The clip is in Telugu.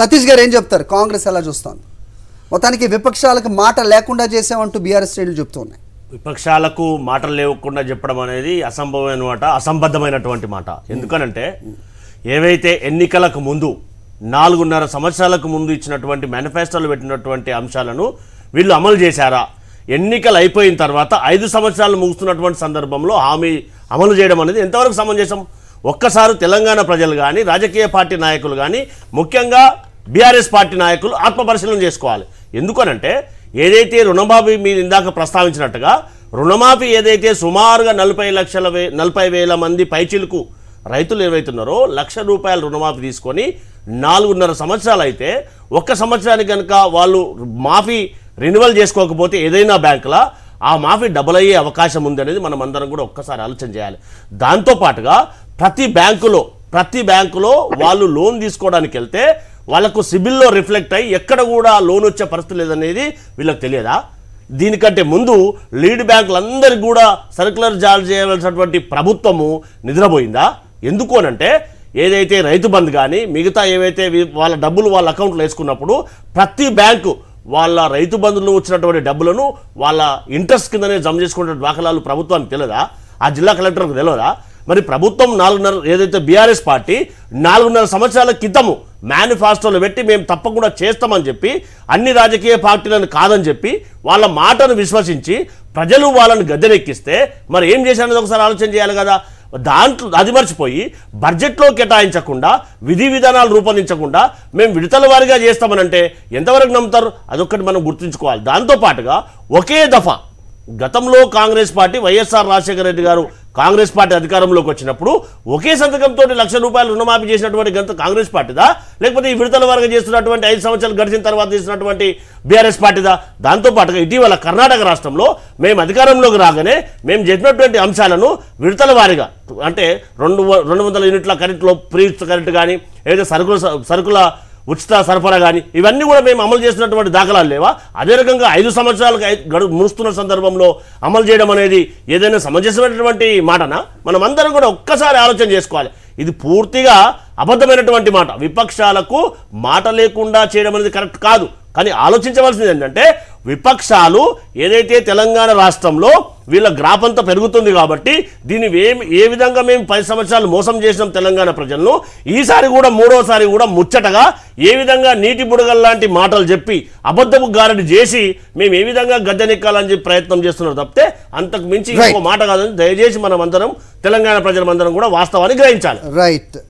సతీష్ గారు ఏం చెప్తారు కాంగ్రెస్ ఎలా చూస్తుంది మొత్తానికి విపక్షాలకు మాట లేకుండా చేసామంటూ బీఆర్ఎస్ శ్రేణులు చెప్తున్నాయి విపక్షాలకు మాటలు లేకుండా చెప్పడం అనేది అసంభవమైన మాట అసంబద్ధమైనటువంటి మాట ఎందుకనంటే ఏవైతే ఎన్నికలకు ముందు నాలుగున్నర సంవత్సరాలకు ముందు ఇచ్చినటువంటి మేనిఫెస్టోలు పెట్టినటువంటి అంశాలను వీళ్ళు అమలు చేశారా ఎన్నికలు అయిపోయిన తర్వాత ఐదు సంవత్సరాలు ముగుస్తున్నటువంటి సందర్భంలో హామీ అమలు చేయడం అనేది ఎంతవరకు సమంజసం ఒక్కసారి తెలంగాణ ప్రజలు కానీ రాజకీయ పార్టీ నాయకులు కానీ ముఖ్యంగా బీఆర్ఎస్ పార్టీ నాయకులు ఆత్మపరిశీలన చేసుకోవాలి ఎందుకనంటే ఏదైతే రుణమాఫీ మీరు ఇందాక ప్రస్తావించినట్టుగా రుణమాఫీ ఏదైతే సుమారుగా నలభై లక్షల వే నలభై వేల మంది పైచిలకు రైతులు ఏవైతున్నారో లక్ష రూపాయల రుణమాఫీ తీసుకొని నాలుగున్నర సంవత్సరాలు అయితే ఒక్క సంవత్సరానికి కనుక వాళ్ళు మాఫీ రెన్యువల్ చేసుకోకపోతే ఏదైనా బ్యాంకులా ఆ మాఫీ డబుల్ అయ్యే అవకాశం ఉంది అనేది మనం అందరం కూడా ఒక్కసారి ఆలోచన చేయాలి దాంతోపాటుగా ప్రతి బ్యాంకులో ప్రతి బ్యాంకులో వాళ్ళు లోన్ తీసుకోవడానికి వెళ్తే వాళ్ళకు సిబిల్లో రిఫ్లెక్ట్ అయ్యి ఎక్కడ కూడా లోన్ వచ్చే పరిస్థితి లేదనేది వీళ్ళకి తెలియదా దీనికంటే ముందు లీడ్ బ్యాంకులందరికీ కూడా సర్కులర్ జారీ చేయవలసినటువంటి ప్రభుత్వము నిద్రపోయిందా ఎందుకు అనంటే ఏదైతే రైతు బంద్ కానీ మిగతా ఏవైతే వాళ్ళ డబ్బులు వాళ్ళ అకౌంట్లో వేసుకున్నప్పుడు ప్రతి బ్యాంకు వాళ్ళ రైతు బంధువులు వచ్చినటువంటి డబ్బులను వాళ్ళ ఇంట్రెస్ట్ కిందనే జమ చేసుకునే దాఖలాలు ప్రభుత్వానికి తెలియదా ఆ జిల్లా కలెక్టర్కు తెలియదా మరి ప్రభుత్వం నాలుగున్నర ఏదైతే బీఆర్ఎస్ పార్టీ నాలుగున్నర సంవత్సరాల క్రితము మేనిఫెస్టోలు పెట్టి మేము తప్పకుండా చేస్తామని చెప్పి అన్ని రాజకీయ పార్టీలను కాదని చెప్పి వాళ్ళ మాటను విశ్వసించి ప్రజలు వాళ్ళని గద్దెనెక్కిస్తే మరి ఏం చేశారనేది ఒకసారి ఆలోచన చేయాలి కదా దాంట్లో అది మర్చిపోయి బడ్జెట్లో కేటాయించకుండా విధి విధానాలు రూపొందించకుండా మేము విడతల వారిగా చేస్తామనంటే ఎంతవరకు నమ్ముతారు అదొక్కటి మనం గుర్తుంచుకోవాలి దాంతోపాటుగా ఒకే దఫా గతంలో కాంగ్రెస్ పార్టీ వైఎస్ఆర్ రాజశేఖర రెడ్డి గారు కాంగ్రెస్ పార్టీ అధికారంలోకి వచ్చినప్పుడు ఒకే సంతకంతో లక్ష రూపాయలు రుణమాఫీ చేసినటువంటి గంత కాంగ్రెస్ పార్టీదా లేకపోతే ఈ విడతల వరకు చేస్తున్నటువంటి ఐదు సంవత్సరాలు గడిచిన తర్వాత చేసినటువంటి బీఆర్ఎస్ పార్టీదా దాంతోపాటుగా ఇటీవల కర్ణాటక రాష్ట్రంలో మేము అధికారంలోకి రాగానే మేము చెప్పినటువంటి అంశాలను విడతల వారిగా అంటే రెండు రెండు వందల యూనిట్ల కరెంట్లో ఫ్రీ కరెంట్ కానీ ఏదైతే సరుకుల సరుకుల ఉచిత సరఫరా కానీ ఇవన్నీ కూడా మేము అమలు చేసినటువంటి దాఖలాలు లేవా అదే రకంగా ఐదు సంవత్సరాలకు గడు మునుస్తున్న సందర్భంలో అమలు చేయడం అనేది ఏదైనా సమంజసమైనటువంటి మాటనా మనం అందరం కూడా ఒక్కసారి ఆలోచన చేసుకోవాలి ఇది పూర్తిగా అబద్ధమైనటువంటి మాట విపక్షాలకు మాట లేకుండా చేయడం అనేది కరెక్ట్ కాదు కానీ ఆలోచించవలసింది ఏంటంటే విపక్షాలు ఏదైతే తెలంగాణ రాష్ట్రంలో వీళ్ళ గ్రాపంతా పెరుగుతుంది కాబట్టి దీన్ని ఏమి ఏ విధంగా మేము పది సంవత్సరాలు మోసం చేసినాం తెలంగాణ ప్రజలను ఈసారి కూడా మూడోసారి కూడా ముచ్చటగా ఏ విధంగా నీటి బుడగల్లాంటి మాటలు చెప్పి అబద్ధపు గారడి చేసి మేము ఏ విధంగా గద్దెనెక్కాలని చెప్పి ప్రయత్నం చేస్తున్నారు తప్పితే అంతకు మించి ఇంకో మాట కాదని దయచేసి మనం అందరం తెలంగాణ ప్రజలందరం కూడా వాస్తవాన్ని గ్రహించాలి రైట్